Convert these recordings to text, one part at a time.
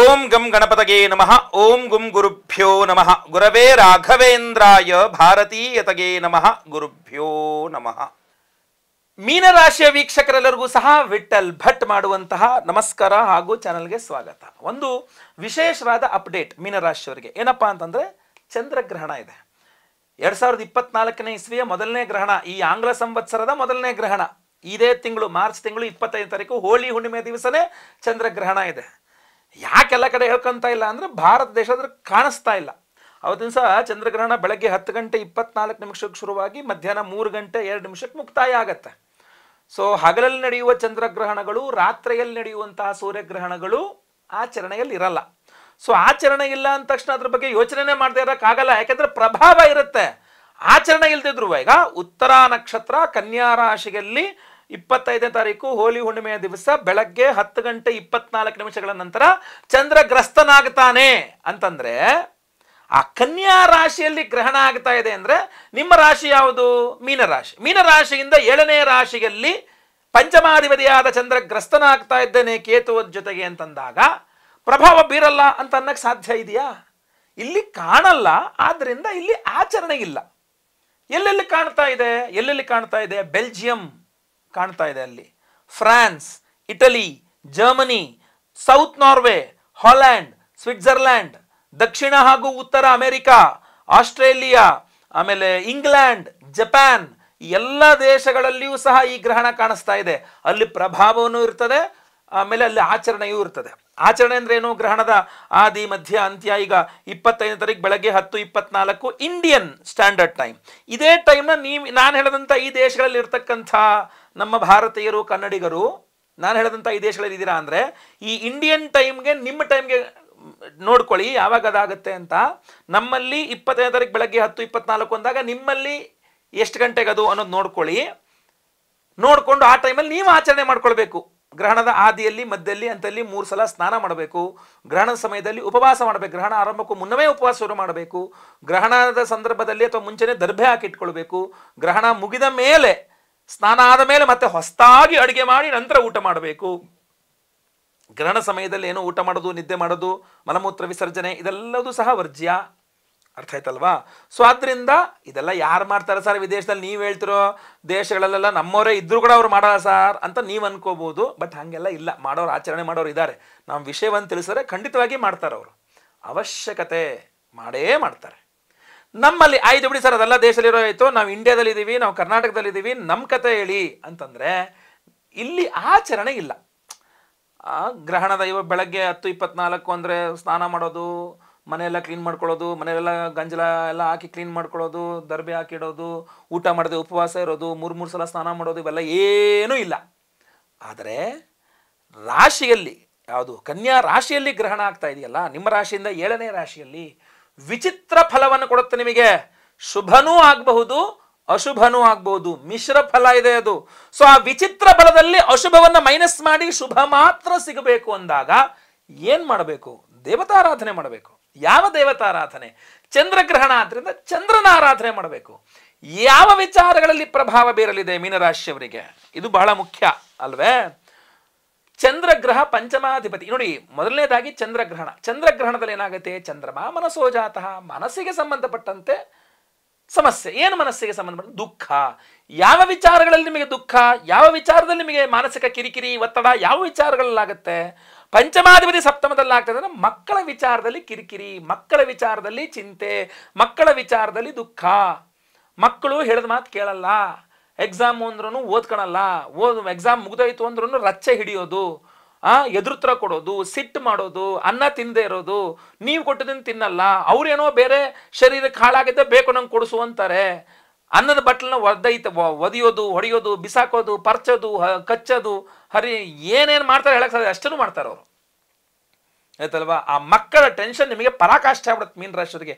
ಓಂ ಗಂ ಗಣಪತಗೆ ನಮಃ ಓಂ ಗುಂ ಗುರುಭ್ಯೋ ನಮಃ ಗುರವೇ ರಾಘವೇಂದ್ರಾಯ ಭಾರತೀಯತಗೆ ನಮಃ ಗುರುಭ್ಯೋ ನಮಃ ಮೀನರಾಶಿಯ ವೀಕ್ಷಕರೆಲ್ಲರಿಗೂ ಸಹ ವಿಠಲ್ ಭಟ್ ಮಾಡುವಂತಹ ನಮಸ್ಕಾರ ಹಾಗೂ ಚಾನಲ್ಗೆ ಸ್ವಾಗತ ಒಂದು ವಿಶೇಷವಾದ ಅಪ್ಡೇಟ್ ಮೀನರಾಶಿಯವರಿಗೆ ಏನಪ್ಪಾ ಅಂತಂದ್ರೆ ಚಂದ್ರಗ್ರಹಣ ಇದೆ ಎರಡ್ ಸಾವಿರದ ಇಪ್ಪತ್ನಾಲ್ಕನೇ ಇಸ್ವಿಯ ಮೊದಲನೇ ಗ್ರಹಣ ಈ ಆಂಗ್ಲ ಸಂವತ್ಸರದ ಮೊದಲನೇ ಗ್ರಹಣ ಇದೇ ತಿಂಗಳು ಮಾರ್ಚ್ ತಿಂಗಳು ಇಪ್ಪತ್ತೈದು ತಾರೀಕು ಹೋಳಿ ಹುಣ್ಣಿಮೆ ದಿವಸನೇ ಚಂದ್ರಗ್ರಹಣ ಇದೆ ಯಾಕೆಲ್ಲ ಕಡೆ ಹೇಳ್ಕೊತಾ ಇಲ್ಲ ಅಂದರೆ ಭಾರತ ದೇಶ ಅದ್ರ ಕಾಣಿಸ್ತಾ ಇಲ್ಲ ಅವತ್ತಿನ ಸಹ ಚಂದ್ರಗ್ರಹಣ ಬೆಳಗ್ಗೆ ಹತ್ತು ಗಂಟೆ ಇಪ್ಪತ್ನಾಲ್ಕು ನಿಮಿಷಕ್ಕೆ ಶುರುವಾಗಿ ಮಧ್ಯಾಹ್ನ ಮೂರು ಗಂಟೆ ಎರಡು ನಿಮಿಷಕ್ಕೆ ಮುಕ್ತಾಯ ಆಗತ್ತೆ ಸೊ ಹಗಲಲ್ಲಿ ನಡೆಯುವ ಚಂದ್ರಗ್ರಹಣಗಳು ರಾತ್ರಿಯಲ್ಲಿ ನಡೆಯುವಂತಹ ಸೂರ್ಯಗ್ರಹಣಗಳು ಆಚರಣೆಯಲ್ಲಿ ಇರಲ್ಲ ಸೊ ಆಚರಣೆ ಇಲ್ಲ ಅಂದ ತಕ್ಷಣ ಅದ್ರ ಬಗ್ಗೆ ಯೋಚನೆ ಮಾಡದೇ ಇರೋಕ್ಕಾಗಲ್ಲ ಯಾಕೆಂದ್ರೆ ಪ್ರಭಾವ ಇರುತ್ತೆ ಆಚರಣೆ ಇಲ್ದಿದ್ರು ಈಗ ಉತ್ತರ ನಕ್ಷತ್ರ ಕನ್ಯಾ ರಾಶಿಯಲ್ಲಿ ಇಪ್ಪತ್ತೈದನೇ ತಾರೀಕು ಹೋಲಿ ಹುಣ್ಣಿಮೆಯ ದಿವಸ ಬೆಳಗ್ಗೆ ಹತ್ತು ಗಂಟೆ ಇಪ್ಪತ್ನಾಲ್ಕು ನಿಮಿಷಗಳ ನಂತರ ಚಂದ್ರಗ್ರಸ್ತನಾಗ್ತಾನೆ ಅಂತಂದರೆ ಆ ಕನ್ಯಾ ರಾಶಿಯಲ್ಲಿ ಗ್ರಹಣ ಆಗ್ತಾ ಇದೆ ಅಂದರೆ ನಿಮ್ಮ ರಾಶಿ ಯಾವುದು ಮೀನರಾಶಿ ಮೀನರಾಶಿಯಿಂದ ಏಳನೇ ರಾಶಿಯಲ್ಲಿ ಪಂಚಮಾಧಿಪತಿಯಾದ ಚಂದ್ರ ಗ್ರಸ್ತನಾಗ್ತಾ ಇದ್ದೇನೆ ಕೇತುವದ ಜೊತೆಗೆ ಅಂತಂದಾಗ ಪ್ರಭಾವ ಬೀರಲ್ಲ ಅಂತ ಅನ್ನಕ್ಕೆ ಸಾಧ್ಯ ಇದೆಯಾ ಇಲ್ಲಿ ಕಾಣಲ್ಲ ಆದ್ದರಿಂದ ಇಲ್ಲಿ ಆಚರಣೆ ಇಲ್ಲ ಎಲ್ಲೆಲ್ಲಿ ಕಾಣ್ತಾ ಇದೆ ಎಲ್ಲೆಲ್ಲಿ ಕಾಣ್ತಾ ಇದೆ ಬೆಲ್ಜಿಯಂ ಕಾಣ್ತಾ ಇದೆ ಅಲ್ಲಿ France Italy Germany south Norway Holland Switzerland ದಕ್ಷಿಣ ಹಾಗೂ ಉತ್ತರ ಅಮೆರಿಕಾ ಆಸ್ಟ್ರೇಲಿಯಾ ಆಮೇಲೆ ಇಂಗ್ಲೆಂಡ್ ಜಪಾನ್ ಎಲ್ಲ ದೇಶಗಳಲ್ಲಿಯೂ ಸಹ ಈ ಗ್ರಹಣ ಕಾಣಿಸ್ತಾ ಇದೆ ಅಲ್ಲಿ ಪ್ರಭಾವವೂ ಇರ್ತದೆ ಆಮೇಲೆ ಅಲ್ಲಿ ಆಚರಣೆಯೂ ಇರ್ತದೆ ಆಚರಣೆ ಅಂದ್ರೆ ಏನು ಗ್ರಹಣದ ಆದಿ ಮಧ್ಯ ಅಂತ್ಯ ಈಗ ಇಪ್ಪತ್ತೈದನೇ ತಾರೀಕು ಬೆಳಗ್ಗೆ ಹತ್ತು ಇಪ್ಪತ್ನಾಲ್ಕು ಇಂಡಿಯನ್ ಸ್ಟ್ಯಾಂಡರ್ಡ್ ಟೈಮ್ ಇದೇ ಟೈಮ್ನ ನೀವು ನಾನು ಹೇಳದಂಥ ಈ ದೇಶಗಳಲ್ಲಿ ಇರ್ತಕ್ಕಂಥ ನಮ್ಮ ಭಾರತೀಯರು ಕನ್ನಡಿಗರು ನಾನು ಹೇಳದಂಥ ಈ ದೇಶಗಳಲ್ಲಿ ಇದ್ದೀರಾ ಅಂದರೆ ಈ ಇಂಡಿಯನ್ ಟೈಮ್ಗೆ ನಿಮ್ಮ ಟೈಮ್ಗೆ ನೋಡ್ಕೊಳ್ಳಿ ಯಾವಾಗ ಅದಾಗುತ್ತೆ ಅಂತ ನಮ್ಮಲ್ಲಿ ಇಪ್ಪತ್ತೈದು ತಾರೀಕು ಬೆಳಗ್ಗೆ ಹತ್ತು ಇಪ್ಪತ್ನಾಲ್ಕು ಅಂದಾಗ ನಿಮ್ಮಲ್ಲಿ ಎಷ್ಟು ಗಂಟೆಗೆ ಅದು ಅನ್ನೋದು ನೋಡ್ಕೊಳ್ಳಿ ನೋಡಿಕೊಂಡು ಆ ಟೈಮಲ್ಲಿ ನೀವು ಆಚರಣೆ ಮಾಡ್ಕೊಳ್ಬೇಕು ಗ್ರಹಣದ ಆದಿಯಲ್ಲಿ ಮಧ್ಯದಲ್ಲಿ ಅಂತಲ್ಲಿ ಮೂರು ಸಲ ಸ್ನಾನ ಮಾಡಬೇಕು ಗ್ರಹಣದ ಸಮಯದಲ್ಲಿ ಉಪವಾಸ ಮಾಡಬೇಕು ಗ್ರಹಣ ಆರಂಭಕ್ಕೂ ಮುನ್ನವೇ ಉಪವಾಸ ಶುರು ಮಾಡಬೇಕು ಗ್ರಹಣದ ಸಂದರ್ಭದಲ್ಲಿ ಅಥವಾ ಮುಂಚೆನೇ ದರ್ಭೆ ಹಾಕಿಟ್ಕೊಳ್ಬೇಕು ಗ್ರಹಣ ಮುಗಿದ ಮೇಲೆ ಸ್ನಾನ ಆದ ಮೇಲೆ ಮತ್ತೆ ಹೊಸದಾಗಿ ಅಡುಗೆ ಮಾಡಿ ನಂತರ ಊಟ ಮಾಡಬೇಕು ಗ್ರಹಣ ಸಮಯದಲ್ಲಿ ಏನು ಊಟ ಮಾಡೋದು ನಿದ್ದೆ ಮಾಡೋದು ಮಲಮೂತ್ರ ವಿಸರ್ಜನೆ ಇದೆಲ್ಲದೂ ಸಹ ವರ್ಜ್ಯ ಅರ್ಥ ಆಯ್ತಲ್ವಾ ಸೊ ಆದ್ದರಿಂದ ಇದೆಲ್ಲ ಯಾರು ಮಾಡ್ತಾರೆ ಸರ್ ವಿದೇಶದಲ್ಲಿ ನೀವು ಹೇಳ್ತಿರೋ ದೇಶಗಳಲ್ಲೆಲ್ಲ ನಮ್ಮವರೇ ಇದ್ರು ಕೂಡ ಅವ್ರು ಮಾಡಲ್ಲ ಸರ್ ಅಂತ ನೀವು ಅನ್ಕೋಬಹುದು ಬಟ್ ಹಾಗೆಲ್ಲ ಇಲ್ಲ ಮಾಡೋರು ಆಚರಣೆ ಮಾಡೋರು ಇದ್ದಾರೆ ನಮ್ಮ ವಿಷಯವನ್ನು ತಿಳಿಸಿದ್ರೆ ಖಂಡಿತವಾಗಿ ಮಾಡ್ತಾರೆ ಅವರು ಅವಶ್ಯಕತೆ ಮಾಡೇ ಮಾಡ್ತಾರೆ ನಮ್ಮಲ್ಲಿ ಆಯ್ತು ಬಿಡಿ ಸರ್ ಅದೆಲ್ಲ ದೇಶದಲ್ಲಿರೋ ಆಯಿತು ನಾವು ಇಂಡಿಯಾದಲ್ಲಿ ಇದ್ದೀವಿ ನಾವು ಕರ್ನಾಟಕದಲ್ಲಿ ಇದ್ದೀವಿ ನಮ್ಮ ಕತೆ ಹೇಳಿ ಅಂತಂದರೆ ಇಲ್ಲಿ ಆಚರಣೆ ಇಲ್ಲ ಗ್ರಹಣದ ಇವ ಬೆಳಗ್ಗೆ ಹತ್ತು ಇಪ್ಪತ್ನಾಲ್ಕು ಅಂದರೆ ಸ್ನಾನ ಮಾಡೋದು ಮನೆಯೆಲ್ಲ ಕ್ಲೀನ್ ಮಾಡ್ಕೊಳ್ಳೋದು ಮನೆಯಲ್ಲೆಲ್ಲ ಗಂಜಲ ಎಲ್ಲ ಹಾಕಿ ಕ್ಲೀನ್ ಮಾಡ್ಕೊಳ್ಳೋದು ದರ್ಬೆ ಹಾಕಿಡೋದು ಊಟ ಮಾಡದೆ ಉಪವಾಸ ಇರೋದು ಮೂರು ಮೂರು ಸಲ ಸ್ನಾನ ಮಾಡೋದು ಇವೆಲ್ಲ ಏನೂ ಇಲ್ಲ ಆದರೆ ರಾಶಿಯಲ್ಲಿ ಯಾವುದು ಕನ್ಯಾ ರಾಶಿಯಲ್ಲಿ ಗ್ರಹಣ ಆಗ್ತಾ ಇದೆಯಲ್ಲ ನಿಮ್ಮ ರಾಶಿಯಿಂದ ಏಳನೇ ರಾಶಿಯಲ್ಲಿ ವಿಚಿತ್ರ ಫಲವನ್ನು ಕೊಡುತ್ತೆ ನಿಮಗೆ ಶುಭನೂ ಆಗಬಹುದು ಅಶುಭನೂ ಆಗಬಹುದು ಮಿಶ್ರ ಫಲ ಇದೆ ಅದು ಸೊ ಆ ವಿಚಿತ್ರ ಫಲದಲ್ಲಿ ಅಶುಭವನ್ನು ಮೈನಸ್ ಮಾಡಿ ಶುಭ ಮಾತ್ರ ಸಿಗಬೇಕು ಅಂದಾಗ ಏನು ಮಾಡಬೇಕು ದೇವತಾರಾಧನೆ ಮಾಡಬೇಕು ಯಾವ ದೇವತಾರಾಧನೆ ಚಂದ್ರಗ್ರಹಣ ಆದ್ರಿಂದ ಚಂದ್ರನ ಆರಾಧನೆ ಮಾಡಬೇಕು ಯಾವ ವಿಚಾರಗಳಲ್ಲಿ ಪ್ರಭಾವ ಬೀರಲಿದೆ ಮೀನರಾಶಿಯವರಿಗೆ ಇದು ಬಹಳ ಮುಖ್ಯ ಅಲ್ವೇ ಚಂದ್ರಗ್ರಹ ಪಂಚಮಾಧಿಪತಿ ನೋಡಿ ಮೊದಲನೇದಾಗಿ ಚಂದ್ರಗ್ರಹಣ ಚಂದ್ರಗ್ರಹಣದಲ್ಲಿ ಏನಾಗುತ್ತೆ ಚಂದ್ರಮಾ ಮನಸೋಜಾತಃ ಮನಸ್ಸಿಗೆ ಸಂಬಂಧಪಟ್ಟಂತೆ ಸಮಸ್ಯೆ ಏನು ಮನಸ್ಸಿಗೆ ಸಂಬಂಧಪಟ್ಟ ದುಃಖ ಯಾವ ವಿಚಾರಗಳಲ್ಲಿ ನಿಮಗೆ ದುಃಖ ಯಾವ ವಿಚಾರದಲ್ಲಿ ನಿಮಗೆ ಮಾನಸಿಕ ಕಿರಿಕಿರಿ ಒತ್ತಡ ಯಾವ ವಿಚಾರಗಳಲ್ಲಾಗುತ್ತೆ ಪಂಚಮಾಧಿಪತಿ ಆಗ್ತದೆ ಅಂದ್ರೆ ಮಕ್ಕಳ ವಿಚಾರದಲ್ಲಿ ಕಿರಿಕಿರಿ ಮಕ್ಕಳ ವಿಚಾರದಲ್ಲಿ ಚಿಂತೆ ಮಕ್ಕಳ ವಿಚಾರದಲ್ಲಿ ದುಃಖ ಮಕ್ಕಳು ಹೇಳಿದ ಮಾತು ಕೇಳಲ್ಲ ಎಕ್ಸಾಮ್ ಅಂದ್ರೂ ಓದ್ಕೊಳಲ್ಲ ಓದ್ ಎಕ್ಸಾಮ್ ಮುಗ್ದೋಯ್ತು ಅಂದ್ರೂ ರಚ್ಚೆ ಹಿಡಿಯೋದು ಆ ಎದುರುತ್ರ ಕೊಡೋದು ಸಿಟ್ಟು ಮಾಡೋದು ಅನ್ನ ತಿನ್ನದೇ ಇರೋದು ನೀವು ಕೊಟ್ಟದನ್ನು ತಿನ್ನಲ್ಲ ಅವ್ರೇನೋ ಬೇರೆ ಶರೀರಕ್ಕೆ ಹಾಳಾಗಿದ್ದ ಬೇಕು ನಂಗೆ ಕೊಡಿಸು ಅಂತಾರೆ ಅನ್ನದ ಬಟ್ಲನ್ನ ಒದ್ದೈತ ಒದಿಯೋದು ಹೊಡೆಯೋದು ಬಿಸಾಕೋದು ಪರ್ಚೋದು ಕಚ್ಚೋದು ಹರಿ ಏನೇನು ಮಾಡ್ತಾರೆ ಹೇಳಕ್ಕೆ ಸಾಧ್ಯ ಅಷ್ಟನ್ನು ಮಾಡ್ತಾರೆ ಅವರು ಆಯ್ತಲ್ವಾ ಆ ಮಕ್ಕಳ ಟೆನ್ಷನ್ ನಿಮಗೆ ಪರಾಕಾಷ್ಟ ಆಗ್ಬಿಡುತ್ತೆ ಮೀನ್ ರಾಶಿಯವರಿಗೆ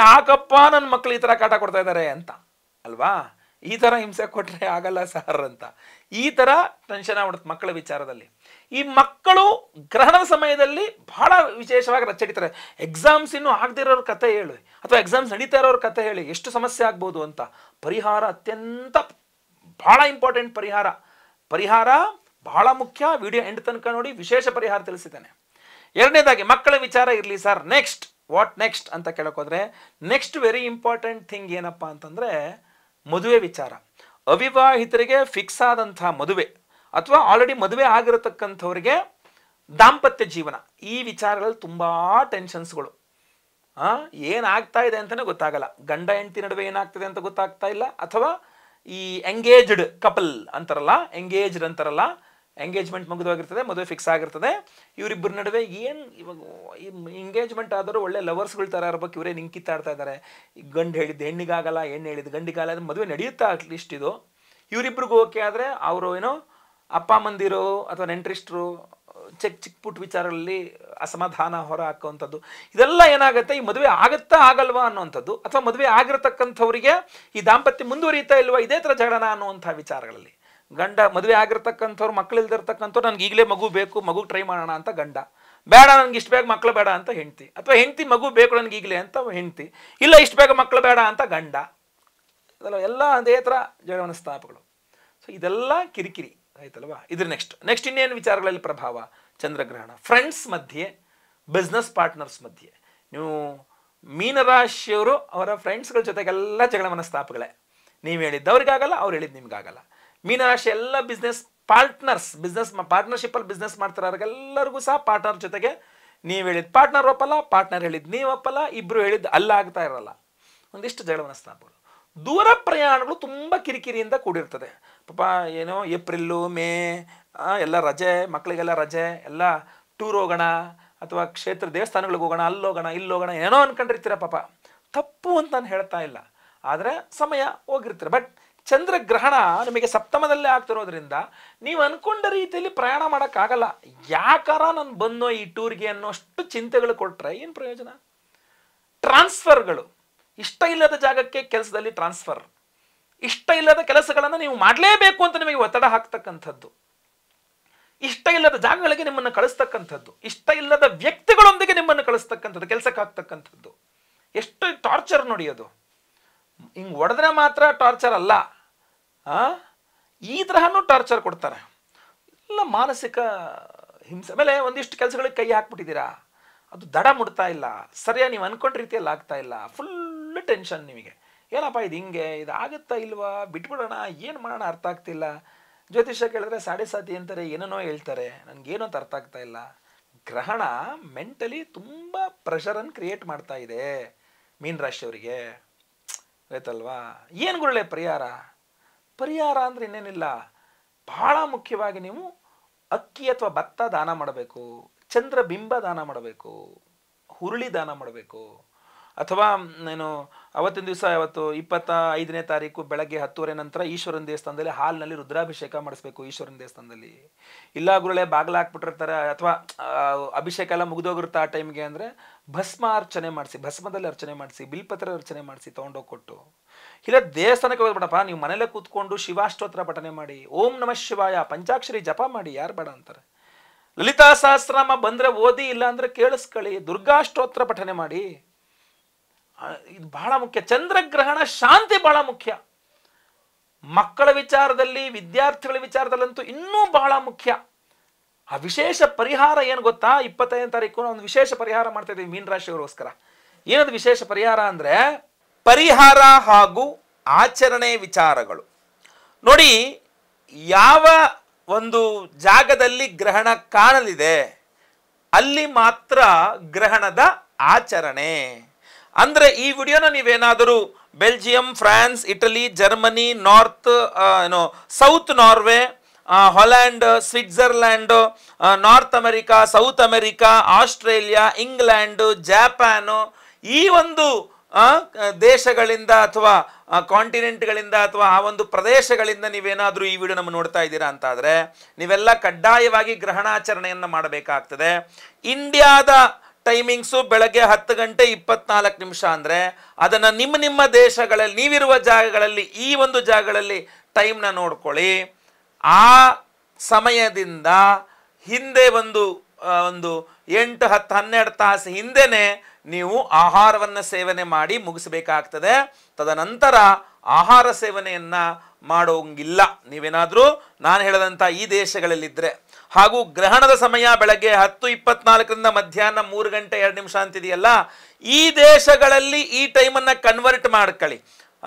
ಯಾಕಪ್ಪ ನನ್ನ ಮಕ್ಕಳು ಈ ಥರ ಕಾಟ ಕೊಡ್ತಾ ಇದ್ದಾರೆ ಅಂತ ಅಲ್ವಾ ಈ ಥರ ಹಿಂಸೆ ಕೊಟ್ಟರೆ ಆಗಲ್ಲ ಸರ್ ಅಂತ ಈ ಥರ ಟೆನ್ಷನ್ ಆಗ್ಬಿಡುತ್ತೆ ಮಕ್ಕಳ ವಿಚಾರದಲ್ಲಿ ಈ ಮಕ್ಕಳು ಗ್ರಹಣದ ಸಮಯದಲ್ಲಿ ಬಹಳ ವಿಶೇಷವಾಗಿ ರಚಿತಾರೆ ಎಕ್ಸಾಮ್ಸ್ ಇನ್ನೂ ಆಗದಿರೋರ ಕತೆ ಹೇಳಿ ಅಥವಾ ಎಕ್ಸಾಮ್ಸ್ ನಡೀತಾ ಇರೋರ ಕಥೆ ಹೇಳಿ ಎಷ್ಟು ಸಮಸ್ಯೆ ಆಗ್ಬೋದು ಅಂತ ಪರಿಹಾರ ಅತ್ಯಂತ ಬಹಳ ಇಂಪಾರ್ಟೆಂಟ್ ಪರಿಹಾರ ಪರಿಹಾರ ಬಹಳ ಮುಖ್ಯ ವಿಡಿಯೋ ಎಂಡ್ ತನಕ ನೋಡಿ ವಿಶೇಷ ಪರಿಹಾರ ತಿಳಿಸಿದ್ದಾನೆ ಎರಡನೇದಾಗಿ ಮಕ್ಕಳ ವಿಚಾರ ಇರಲಿ ಸರ್ ನೆಕ್ಸ್ಟ್ ವಾಟ್ ನೆಕ್ಸ್ಟ್ ಅಂತ ಕೇಳೋಕೋದ್ರೆ ನೆಕ್ಸ್ಟ್ ವೆರಿ ಇಂಪಾರ್ಟೆಂಟ್ ಥಿಂಗ್ ಏನಪ್ಪ ಅಂತಂದರೆ ಮದುವೆ ವಿಚಾರ ಅವಿವಾಹಿತರಿಗೆ ಫಿಕ್ಸ್ ಆದಂಥ ಮದುವೆ ಅಥವಾ ಆಲ್ರೆಡಿ ಮದುವೆ ಆಗಿರತಕ್ಕಂಥವ್ರಿಗೆ ದಾಂಪತ್ಯ ಜೀವನ ಈ ವಿಚಾರಗಳಲ್ಲಿ ತುಂಬ ಟೆನ್ಷನ್ಸ್ಗಳು ಹಾಂ ಏನಾಗ್ತಾ ಇದೆ ಅಂತಲೇ ಗೊತ್ತಾಗಲ್ಲ ಗಂಡ ಹೆಂಡತಿ ನಡುವೆ ಏನಾಗ್ತದೆ ಅಂತ ಗೊತ್ತಾಗ್ತಾ ಇಲ್ಲ ಅಥವಾ ಈ ಎಂಗೇಜ್ಡ್ ಕಪಲ್ ಅಂತಾರಲ್ಲ ಎಂಗೇಜ್ಡ್ ಅಂತಾರಲ್ಲ ಎಂಗೇಜ್ಮೆಂಟ್ ಮುಗಿದೋಗಿರ್ತದೆ ಮದುವೆ ಫಿಕ್ಸ್ ಆಗಿರ್ತದೆ ಇವರಿಬ್ಬರ ನಡುವೆ ಏನು ಇವಾಗ ಎಂಗೇಜ್ಮೆಂಟ್ ಆದರೂ ಒಳ್ಳೆ ಲವರ್ಸ್ಗಳ ಥರ ಇರ್ಬೇಕು ಇವರೇ ನಿಂಕಿತ್ತಾಡ್ತಾ ಇದ್ದಾರೆ ಗಂಡು ಹೇಳಿದ್ದು ಹೆಣ್ಣಿಗಾಗಲ್ಲ ಹೆಣ್ಣು ಹೇಳಿದ್ದು ಗಂಡಿಗಾಲ ಮದುವೆ ನಡೆಯುತ್ತಾ ಅಟ್ಲೀಸ್ಟ್ ಇದು ಇವರಿಬ್ರಿಗೂ ಓಕೆ ಆದರೆ ಅವರು ಏನೋ ಅಪ್ಪ ಮಂದಿರು ಅಥವಾ ನೆಂಟ್ರಿಸ್ಟ್ರು ಚಿಕ್ಕ ಚಿಕ್ಕ ಪುಟ್ಟ ವಿಚಾರಗಳಲ್ಲಿ ಅಸಮಾಧಾನ ಹೊರ ಹಾಕುವಂಥದ್ದು ಇದೆಲ್ಲ ಏನಾಗುತ್ತೆ ಈ ಮದುವೆ ಆಗುತ್ತಾ ಆಗಲ್ವಾ ಅನ್ನುವಂಥದ್ದು ಅಥವಾ ಮದುವೆ ಆಗಿರತಕ್ಕಂಥವ್ರಿಗೆ ಈ ದಾಂಪತ್ಯ ಮುಂದುವರಿಯುತ್ತಾ ಇಲ್ವಾ ಇದೇ ಥರ ಜಗಳನ ಅನ್ನುವಂಥ ವಿಚಾರಗಳಲ್ಲಿ ಗಂಡ ಮದುವೆ ಆಗಿರ್ತಕ್ಕಂಥವ್ರು ಮಕ್ಕಳಿಲ್ದಿರ್ತಕ್ಕಂಥವ್ರು ನನಗೆ ಈಗಲೇ ಮಗು ಬೇಕು ಮಗು ಟ್ರೈ ಮಾಡೋಣ ಅಂತ ಗಂಡ ಬೇಡ ನನಗೆ ಇಷ್ಟು ಬೇಗ ಮಕ್ಕಳು ಬೇಡ ಅಂತ ಹೆಂಡ್ತಿ ಅಥವಾ ಹೆಂಡ್ತಿ ಮಗು ಬೇಕು ನನಗೆ ಈಗಲೇ ಅಂತ ಹೆಂಡ್ತಿ ಇಲ್ಲ ಇಷ್ಟು ಬೇಗ ಮಕ್ಕಳು ಬೇಡ ಅಂತ ಗಂಡ ಅದೆಲ್ಲ ಎಲ್ಲ ಅದೇ ಥರ ಜಗಳವನ ಸ್ಥಾಪಗಳು ಸೊ ಇದೆಲ್ಲ ಕಿರಿಕಿರಿ ಆಯ್ತಲ್ವಾ ಇದ್ರ ನೆಕ್ಸ್ಟ್ ನೆಕ್ಸ್ಟ್ ಇನ್ನೇನು ವಿಚಾರಗಳಲ್ಲಿ ಪ್ರಭಾವ ಚಂದ್ರಗ್ರಹಣ ಫ್ರೆಂಡ್ಸ್ ಮಧ್ಯೆ ಬಿಸ್ನೆಸ್ ಪಾರ್ಟ್ನರ್ಸ್ ಮಧ್ಯೆ ನೀವು ಮೀನರಾಶಿಯವರು ಅವರ ಫ್ರೆಂಡ್ಸ್ಗಳ ಜೊತೆಗೆಲ್ಲ ಜಗಳ ಮನಸ್ತಾಪಗಳೇ ನೀವು ಹೇಳಿದ್ದು ಅವ್ರಿಗಾಗಲ್ಲ ಅವ್ರು ಹೇಳಿದ್ದು ನಿಮ್ಗಾಗಲ್ಲ ಮೀನರಾಶಿ ಎಲ್ಲ ಬಿಸ್ನೆಸ್ ಪಾರ್ಟ್ನರ್ಸ್ ಬಿಸ್ನೆಸ್ ಪಾರ್ಟ್ನರ್ಶಿಪ್ಪಲ್ಲಿ ಬಿಸ್ನೆಸ್ ಎಲ್ಲರಿಗೂ ಸಹ ಪಾರ್ಟ್ನರ್ ಜೊತೆಗೆ ನೀವು ಹೇಳಿದ್ ಪಾರ್ಟ್ನರ್ ಒಪ್ಪಲ್ಲ ಪಾರ್ಟ್ನರ್ ಹೇಳಿದ್ದು ನೀವು ಒಪ್ಪಲ್ಲ ಇಬ್ಬರು ಹೇಳಿದ್ದು ಅಲ್ಲ ಆಗ್ತಾ ಇರಲ್ಲ ಒಂದಿಷ್ಟು ಜಗಳ ಮನಸ್ತಾಪಗಳು ದೂರ ಪ್ರಯಾಣಗಳು ತುಂಬ ಕಿರಿಕಿರಿಯಿಂದ ಕೂಡಿರ್ತದೆ ಪಾಪ ಏನೋ ಏಪ್ರಿಲ್ಲು ಮೇ ಎಲ್ಲ ರಜೆ ಮಕ್ಕಳಿಗೆಲ್ಲ ರಜೆ ಎಲ್ಲ ಟೂರ್ ಹೋಗೋಣ ಅಥವಾ ಕ್ಷೇತ್ರ ದೇವಸ್ಥಾನಗಳಿಗೆ ಹೋಗೋಣ ಅಲ್ಲೋಗೋಣ ಇಲ್ಲೋಗೋಣ ಏನೋ ಅನ್ಕೊಂಡಿರ್ತೀರ ಪಾಪ ತಪ್ಪು ಅಂತ ನಾನು ಹೇಳ್ತಾ ಇಲ್ಲ ಆದರೆ ಸಮಯ ಹೋಗಿರ್ತೀರ ಬಟ್ ಚಂದ್ರಗ್ರಹಣ ನಿಮಗೆ ಸಪ್ತಮದಲ್ಲೇ ಆಗ್ತಿರೋದ್ರಿಂದ ನೀವು ಅಂದ್ಕೊಂಡ ರೀತಿಯಲ್ಲಿ ಪ್ರಯಾಣ ಮಾಡೋಕ್ಕಾಗಲ್ಲ ಯಾಕಾರ ನಾನು ಬಂದೋ ಈ ಟೂರ್ಗೆ ಅನ್ನೋಷ್ಟು ಚಿಂತೆಗಳು ಕೊಟ್ಟರೆ ಏನು ಪ್ರಯೋಜನ ಟ್ರಾನ್ಸ್ಫರ್ಗಳು ಇಷ್ಟ ಇಲ್ಲದ ಜಾಗಕ್ಕೆ ಕೆಲಸದಲ್ಲಿ ಟ್ರಾನ್ಸ್ಫರ್ ಇಷ್ಟ ಇಲ್ಲದ ಕೆಲಸಗಳನ್ನು ನೀವು ಮಾಡಲೇಬೇಕು ಅಂತ ನಿಮಗೆ ಒತ್ತಡ ಹಾಕ್ತಕ್ಕಂಥದ್ದು ಇಷ್ಟ ಇಲ್ಲದ ಜಾಗಗಳಿಗೆ ನಿಮ್ಮನ್ನು ಕಳಿಸ್ತಕ್ಕಂಥದ್ದು ಇಷ್ಟ ಇಲ್ಲದ ವ್ಯಕ್ತಿಗಳೊಂದಿಗೆ ನಿಮ್ಮನ್ನು ಕಳಿಸ್ತಕ್ಕಂಥದ್ದು ಕೆಲಸಕ್ಕೆ ಹಾಕ್ತಕ್ಕಂಥದ್ದು ಎಷ್ಟು ಟಾರ್ಚರ್ ನೋಡಿ ಅದು ಹಿಂಗೆ ಒಡೆದ್ರೆ ಮಾತ್ರ ಟಾರ್ಚರ್ ಅಲ್ಲ ಈ ತರಹನೂ ಟಾರ್ಚರ್ ಕೊಡ್ತಾರೆ ಎಲ್ಲ ಮಾನಸಿಕ ಹಿಂಸೆ ಮೇಲೆ ಒಂದಿಷ್ಟು ಕೆಲಸಗಳಿಗೆ ಕೈ ಹಾಕ್ಬಿಟ್ಟಿದ್ದೀರಾ ಅದು ದಡ ಮುಡ್ತಾ ಇಲ್ಲ ಸರಿಯಾಗಿ ನೀವು ಅನ್ಕೊಂಡ ರೀತಿಯಲ್ಲಿ ಆಗ್ತಾ ಇಲ್ಲ ಫುಲ್ ಫುಲ್ ಟೆನ್ಷನ್ ನಿಮಗೆ ಏನಪ್ಪ ಇದು ಹಿಂಗೆ ಇದು ಆಗುತ್ತಾ ಇಲ್ವಾ ಬಿಟ್ಬಿಡೋಣ ಏನು ಮಾಡೋಣ ಅರ್ಥ ಆಗ್ತಿಲ್ಲ ಜ್ಯೋತಿಷ್ಯ ಕೇಳಿದ್ರೆ ಸಾಡೆ ಸಾತಿ ಅಂತಾರೆ ಏನೇನೋ ಹೇಳ್ತಾರೆ ನನಗೇನು ಅಂತ ಅರ್ಥ ಆಗ್ತಾ ಇಲ್ಲ ಗ್ರಹಣ ಮೆಂಟಲಿ ತುಂಬ ಪ್ರೆಷರನ್ನು ಕ್ರಿಯೇಟ್ ಮಾಡ್ತಾ ಇದೆ ಮೀನ್ ರಾಶಿಯವರಿಗೆ ಆಯ್ತಲ್ವಾ ಏನು ಗುರುಳೆ ಪರಿಹಾರ ಪರಿಹಾರ ಅಂದರೆ ಇನ್ನೇನಿಲ್ಲ ಬಹಳ ಮುಖ್ಯವಾಗಿ ನೀವು ಅಕ್ಕಿ ಅಥವಾ ಭತ್ತ ದಾನ ಮಾಡಬೇಕು ಚಂದ್ರ ಬಿಂಬ ದಾನ ಮಾಡಬೇಕು ಹುರುಳಿ ದಾನ ಮಾಡಬೇಕು ಅಥವಾ ಏನು ಅವತ್ತಿನ ದಿವಸ ಯಾವತ್ತು ಇಪ್ಪತ್ತ ಐದನೇ ತಾರೀಕು ಬೆಳಗ್ಗೆ ಹತ್ತುವರೆ ನಂತರ ಈಶ್ವರನ ದೇವಸ್ಥಾನದಲ್ಲಿ ಹಾಲ್ನಲ್ಲಿ ರುದ್ರಾಭಿಷೇಕ ಮಾಡಿಸ್ಬೇಕು ಈಶ್ವರನ ದೇವಸ್ಥಾನದಲ್ಲಿ ಇಲ್ಲ ಗುರುಳೆ ಬಾಗಿಲು ಹಾಕ್ಬಿಟ್ಟಿರ್ತಾರೆ ಅಥವಾ ಅಭಿಷೇಕ ಎಲ್ಲ ಮುಗಿದೋಗಿರುತ್ತೆ ಆ ಟೈಮ್ಗೆ ಅಂದರೆ ಭಸ್ಮ ಅರ್ಚನೆ ಮಾಡಿಸಿ ಭಸ್ಮದಲ್ಲಿ ಅರ್ಚನೆ ಮಾಡಿಸಿ ಬಿಲ್ಪತ್ರ ಅರ್ಚನೆ ಮಾಡಿಸಿ ತೊಗೊಂಡೋಗಿ ಕೊಟ್ಟು ಇಲ್ಲ ದೇವಸ್ಥಾನಕ್ಕೆ ಹೋಗ್ಬೇಡಪ್ಪ ನೀವು ಮನೇಲೆ ಕೂತ್ಕೊಂಡು ಶಿವಾಷ್ಟೋತ್ರ ಪಠನೆ ಮಾಡಿ ಓಂ ನಮಃ ಶಿವಾಯ ಪಂಚಾಕ್ಷರಿ ಜಪ ಮಾಡಿ ಯಾರು ಬೇಡ ಅಂತಾರೆ ಲಲಿತಾ ಸಹಸ್ರಾಮ ಬಂದರೆ ಓದಿ ಇಲ್ಲ ಅಂದರೆ ಕೇಳಿಸ್ಕೊಳ್ಳಿ ದುರ್ಗಾಷ್ಟೋತ್ರ ಪಠನೆ ಮಾಡಿ ಇದು ಬಹಳ ಮುಖ್ಯ ಚಂದ್ರಗ್ರಹಣ ಶಾಂತಿ ಬಹಳ ಮುಖ್ಯ ಮಕ್ಕಳ ವಿಚಾರದಲ್ಲಿ ವಿದ್ಯಾರ್ಥಿಗಳ ವಿಚಾರದಲ್ಲಂತೂ ಇನ್ನೂ ಬಹಳ ಮುಖ್ಯ ಆ ವಿಶೇಷ ಪರಿಹಾರ ಏನು ಗೊತ್ತಾ ಇಪ್ಪತ್ತೈದನೇ ತಾರೀಕು ಒಂದು ವಿಶೇಷ ಪರಿಹಾರ ಮಾಡ್ತಾ ಇದ್ದೀವಿ ರಾಶಿಯವರಿಗೋಸ್ಕರ ಏನದು ವಿಶೇಷ ಪರಿಹಾರ ಅಂದರೆ ಪರಿಹಾರ ಹಾಗೂ ಆಚರಣೆ ವಿಚಾರಗಳು ನೋಡಿ ಯಾವ ಒಂದು ಜಾಗದಲ್ಲಿ ಗ್ರಹಣ ಕಾಣಲಿದೆ ಅಲ್ಲಿ ಮಾತ್ರ ಗ್ರಹಣದ ಆಚರಣೆ ಅಂದರೆ ಈ ವಿಡಿಯೋನ ನೀವೇನಾದರೂ Belgium France Italy Germany north ಏನು south Norway Holland Switzerland north America south America Australia England Japan ಈ ಒಂದು ದೇಶಗಳಿಂದ ಅಥವಾ ಕಾಂಟಿನೆಂಟ್ಗಳಿಂದ ಅಥವಾ ಆ ಒಂದು ಪ್ರದೇಶಗಳಿಂದ ನೀವೇನಾದರೂ ಈ ವಿಡಿಯೋ ನಮ್ಮ ನೋಡ್ತಾ ಇದ್ದೀರಾ ಅಂತ ಆದರೆ ನೀವೆಲ್ಲ ಕಡ್ಡಾಯವಾಗಿ ಗ್ರಹಣಾಚರಣೆಯನ್ನು ಮಾಡಬೇಕಾಗ್ತದೆ ಇಂಡಿಯಾದ ಟೈಮಿಂಗ್ಸು ಬೆಳಗ್ಗೆ ಹತ್ತು ಗಂಟೆ ಇಪ್ಪತ್ನಾಲ್ಕು ನಿಮಿಷ ಅಂದರೆ ಅದನ್ನು ನಿಮ್ಮ ನಿಮ್ಮ ದೇಶಗಳಲ್ಲಿ ನೀವಿರುವ ಜಾಗಗಳಲ್ಲಿ ಈ ಒಂದು ಜಾಗಗಳಲ್ಲಿ ಟೈಮ್ನ ನೋಡ್ಕೊಳ್ಳಿ ಆ ಸಮಯದಿಂದ ಹಿಂದೆ ಒಂದು ಒಂದು ಎಂಟು ಹತ್ತು ಹನ್ನೆರಡು ತಾಸು ಹಿಂದೆಯೇ ನೀವು ಆಹಾರವನ್ನು ಸೇವನೆ ಮಾಡಿ ಮುಗಿಸಬೇಕಾಗ್ತದೆ ತದನಂತರ ಆಹಾರ ಸೇವನೆಯನ್ನು ಮಾಡೋಂಗಿಲ್ಲ ನೀವೇನಾದರೂ ನಾನು ಹೇಳಿದಂಥ ಈ ದೇಶಗಳಲ್ಲಿದ್ದರೆ ಹಾಗೂ ಗ್ರಹಣದ ಸಮಯ ಬೆಳಗ್ಗೆ ಹತ್ತು ಇಪ್ಪತ್ನಾಲ್ಕರಿಂದ ಮಧ್ಯಾಹ್ನ ಮೂರು ಗಂಟೆ ಎರಡು ನಿಮಿಷ ಅಂತಿದೆಯಲ್ಲ ಈ ದೇಶಗಳಲ್ಲಿ ಈ ಟೈಮನ್ನು ಕನ್ವರ್ಟ್ ಮಾಡ್ಕೊಳ್ಳಿ